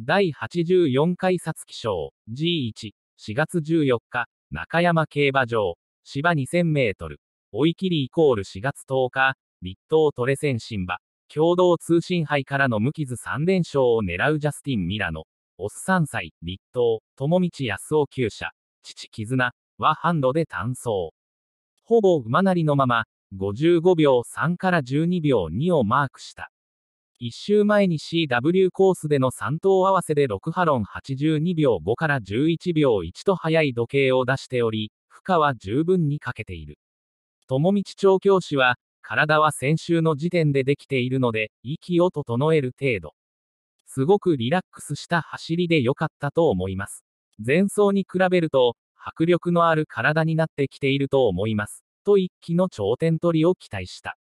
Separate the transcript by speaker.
Speaker 1: 第84回皐月賞 G1、4月14日、中山競馬場、芝2000メートル、追い切りイコール4月10日、立東トレセン新馬、共同通信杯からの無傷3連勝を狙うジャスティン・ミラノ、オス3歳、立東、友道康夫厩舎、父絆、はハンドで単走。ほぼ馬なりのまま、55秒3から12秒2をマークした。1周前に CW コースでの3頭合わせで6波論82秒5から11秒1と速い時計を出しており、負荷は十分にかけている。友道調教師は、体は先週の時点でできているので、息を整える程度。すごくリラックスした走りで良かったと思います。前走に比べると、迫力のある体になってきていると思います。と一気の頂点取りを期待した。